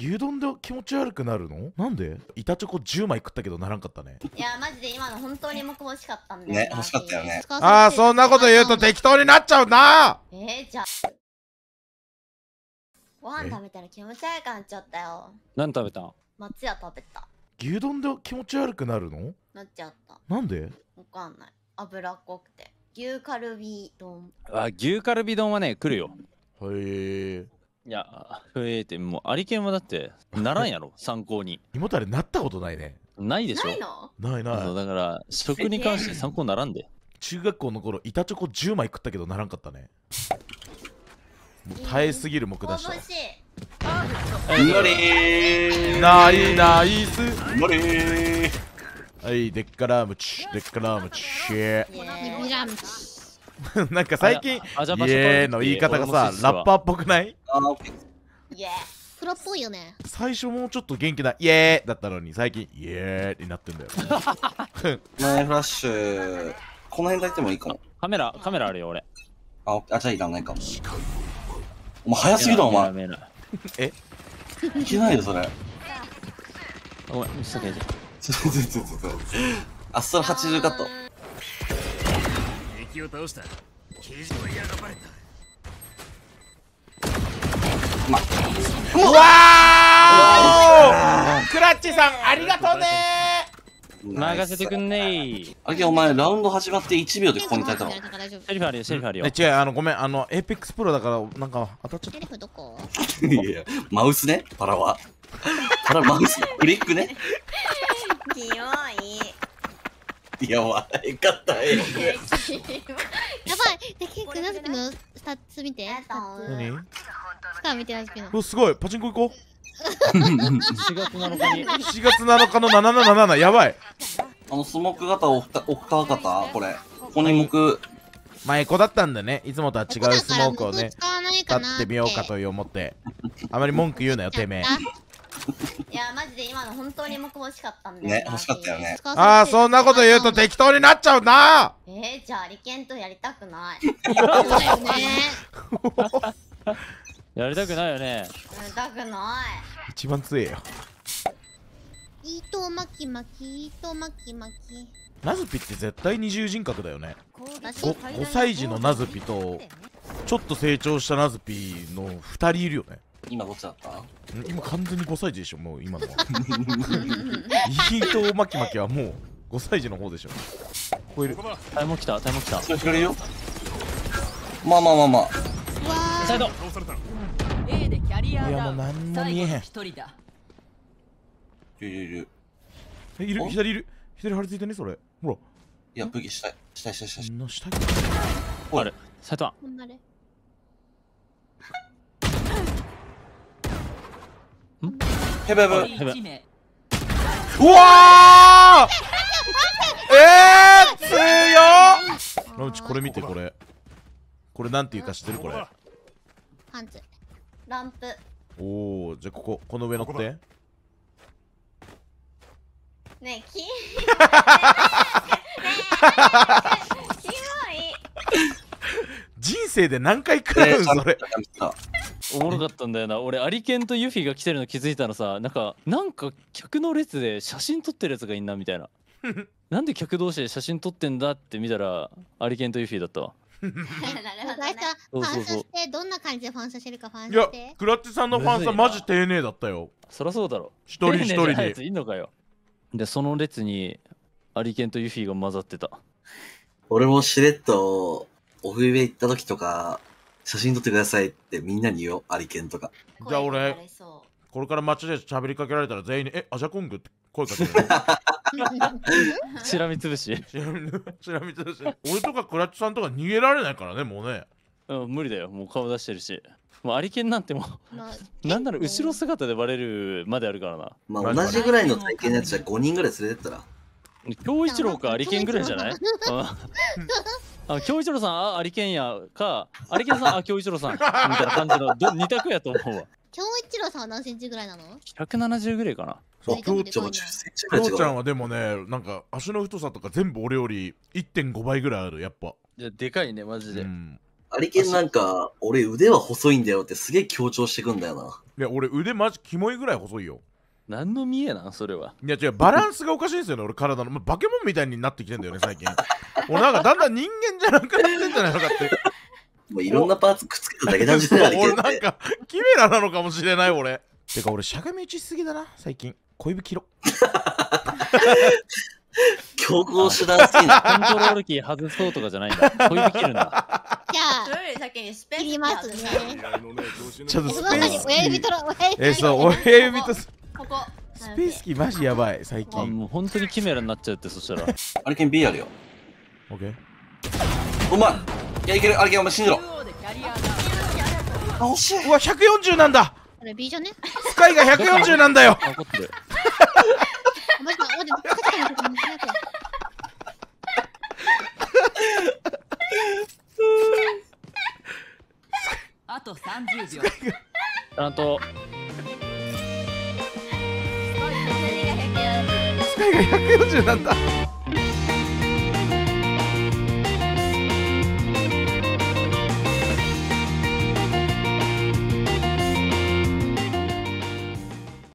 牛丼で気持ち悪くなるのなんで板チョコ10枚食ったけどならんかったねいやマジで今の本当に僕欲しかったんでね欲しかったよねああそんなこと言うと適当になっちゃうなえー、じゃご飯食べたら気持ち悪くなっちゃったよ何食べた松屋食べた牛丼で気持ち悪くなるのなっちゃったなんでわかんない脂っこくて牛カルビ丼あ牛カルビ丼はね来るよへえいや、増えて、もう、ありけんはだって、ならんやろ、参考に。胃もたれなったことないね。ないでしょ。ないのないない。だから、食に関して参考にならんで。中学校の頃、板チョコ10枚食ったけど、ならんかったね。もう耐えすぎる目くだした。ないりナイナイスりはいでっからむちでっからむち なんか最近「イエー」の言い方がさラッパーっぽくないあー、オッケー。イエー。プロっぽいよね。最初もうちょっと元気なイエーだったのに、最近イエーっなってんだよ。前フラッシュ、この辺抱いてもいいかも。カメラ、カメラあるよ、俺。あ、あじゃあいらないかも。お前、早すぎだ、お前。いえけないよ、それ。ごめん、見せとけじゃ。ちょっと、ちょっと、ちょっと。あっさり80カット。敵を倒した。刑事は嫌がバれた。まうわクラッチさんありがとうね任せてくんねえあげお前ラウンド始まって1秒でここに立ったのセリフあるよセリフあるよ違うあのごめんあのエーペックスプロだからなんか当たっちゃったシリフどこいやマウスねパラはパラマウスクリックね 強いいや笑い方ええやばいで結構なぜても2つ見て何しか見てないですけどすごいパチンコ行こう4 月7日に4月7日の777やばいあのスモーク型お二方これこの目前子だったんだねいつもとは違うスモークをね使ってみようかという思ってあまり文句言うなよてめえいやマジで今の本当にう、欲しかったんでね欲しかったよねああそんなこと言うと適当になっちゃうなえー、じゃあリケンとやりたくない よね やりたくないよねやりたくない一番強えよ糸巻き巻き糸巻き巻きナズピって絶対二重人格だよね 5, 5歳児のナズピとちょっと成長したナズピの2人いるよね今5歳だった今完全に5歳児でしょもう今のは糸 巻き巻きはもう5歳児の方でしょ超えるタイム来たタイム来たまあまあまあまあサイド A でキャリアいやもう何も見えへん一人だいるいるえいる左いる左張り付いてねそれほらいや武器したいしたしたいしのしたいあれサイトはんヘブヘブヘブうわー えー、強っロムチこれ見てこれこれなんていうか知ってるこれパンツランプおおじゃあこここの上乗ってねえき ねえキモい人生で何回食らうそれおもろかったんだよな俺アリケンとユフィが来てるの気づいたのさなんかなんか客の列で写真撮ってるやつがいんなみたいな なんで客同士で写真撮ってんだって見たらアリケンとユフィだったわ岩井さん、ファンサしてどんな感じでファンサしてるかファンサして。いや、クラッチさんのファンサマジ丁寧だったよ。そりゃそうだろ。一人一人で。いいのかよ。で、その列にアリケンとユフィが混ざってた。俺もしれっとオフィベ行った時とか、写真撮ってくださいってみんなに言おう、アリケンとか。じゃあ俺、これから街で喋りかけられたら全員に、え、アジャコングって声かける。しらみつぶし しらみつぶし俺とかクラッチさんとか逃げられないからねもうねうん無理だよもう顔出してるしもうありけんなんてもう、何 なんなら後ろ姿でバレるまであるからなまあ同じぐらいの体験のやつじゃ5人ぐらい連れてったら京一郎かありけんぐらいじゃないあ京一郎さんあありけんやかありけんさんあ京一郎さんみたいな感じのど2択やと思うわろさんは何センチぐらいなの ?170 ぐらいかな。そう、きょうちゃんは10センチぐらい。きょうちゃんはでもね、なんか足の太さとか全部俺より1.5倍ぐらいある、やっぱ。いや、でかいね、マジで。うんありけんなんか、俺腕は細いんだよってすげえ強調してくんだよな。いや、俺腕マジキモいぐらい細いよ。何の見えなんそれは。いや違う、バランスがおかしいんですよね、俺体の。まあ、化け物みたいになってきてんだよね、最近。俺なんかだんだん人間じゃなくなってんじゃないのかって。もういろんなパーツくっつけただけなんじゃない 俺なんか、キメラなのかもしれない、俺。てか、俺、しゃがみ打ちすぎだな、最近。小指切ろ。強行手段好きな。コントロールキー外そうとかじゃないんだ。小指切るんだ。じゃあ、それ先にスペース切りますね。ちょっとスペース親指と親指え、そう、親指と。ここ。スペースキーマジやばい、最近。もう本当にキメラになっちゃうって、そしたら。あれけん B あるよ。オッケー。うまいいやいけるあれけお前信じろ惜しいうわ140なんだれ B じゃねスカイが140なんだよ怒ってるマジって30秒とスカイが140なんだ